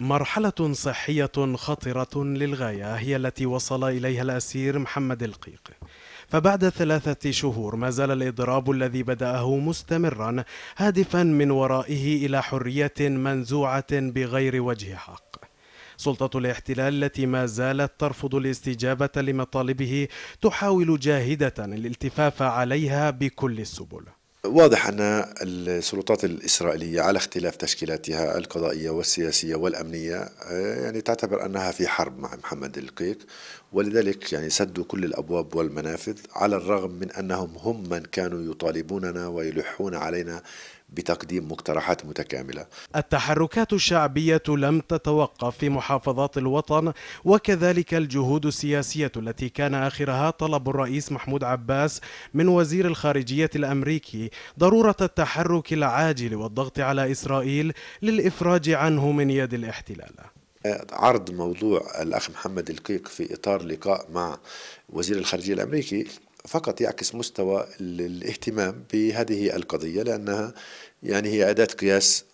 مرحلة صحية خطرة للغاية هي التي وصل إليها الأسير محمد القيق فبعد ثلاثة شهور ما زال الإضراب الذي بدأه مستمرا هادفا من ورائه إلى حرية منزوعة بغير وجه حق سلطة الاحتلال التي ما زالت ترفض الاستجابة لمطالبه تحاول جاهدة الالتفاف عليها بكل السبل واضح أن السلطات الإسرائيلية على اختلاف تشكيلاتها القضائية والسياسية والأمنية آه، يعني تعتبر أنها في حرب مع محمد القيق ولذلك يعني سدوا كل الأبواب والمنافذ على الرغم من أنهم هم من كانوا يطالبوننا ويلحون علينا بتقديم مقترحات متكاملة التحركات الشعبية لم تتوقف في محافظات الوطن وكذلك الجهود السياسية التي كان آخرها طلب الرئيس محمود عباس من وزير الخارجية الأمريكي ضرورة التحرك العاجل والضغط على إسرائيل للإفراج عنه من يد الاحتلال عرض موضوع الأخ محمد القيق في إطار لقاء مع وزير الخارجية الأمريكي فقط يعكس مستوى الاهتمام بهذه القضية لأنها يعني هي أداة قياس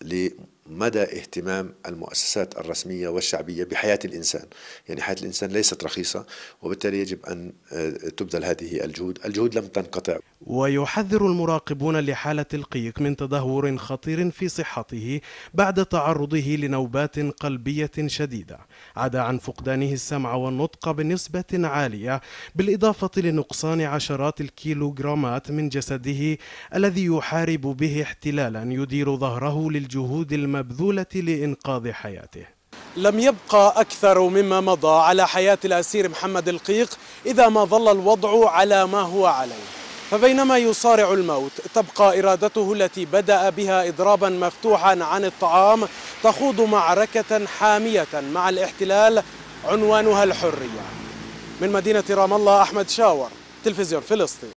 مدى اهتمام المؤسسات الرسمية والشعبية بحياة الإنسان يعني حياة الإنسان ليست رخيصة وبالتالي يجب أن آه، تبذل هذه الجهود الجهود لم تنقطع ويحذر المراقبون لحالة القيق من تدهور خطير في صحته بعد تعرضه لنوبات قلبية شديدة عدا عن فقدانه السمع والنطق بنسبة عالية بالإضافة لنقصان عشرات الكيلوغرامات من جسده الذي يحارب به احتلالا يدير ظهره للجهود المالية المبذولة لإنقاذ حياته لم يبقى أكثر مما مضى على حياة الأسير محمد القيق إذا ما ظل الوضع على ما هو عليه فبينما يصارع الموت تبقى إرادته التي بدأ بها إضرابا مفتوحا عن الطعام تخوض معركة حامية مع الاحتلال عنوانها الحرية من مدينة رام الله أحمد شاور تلفزيون فلسطين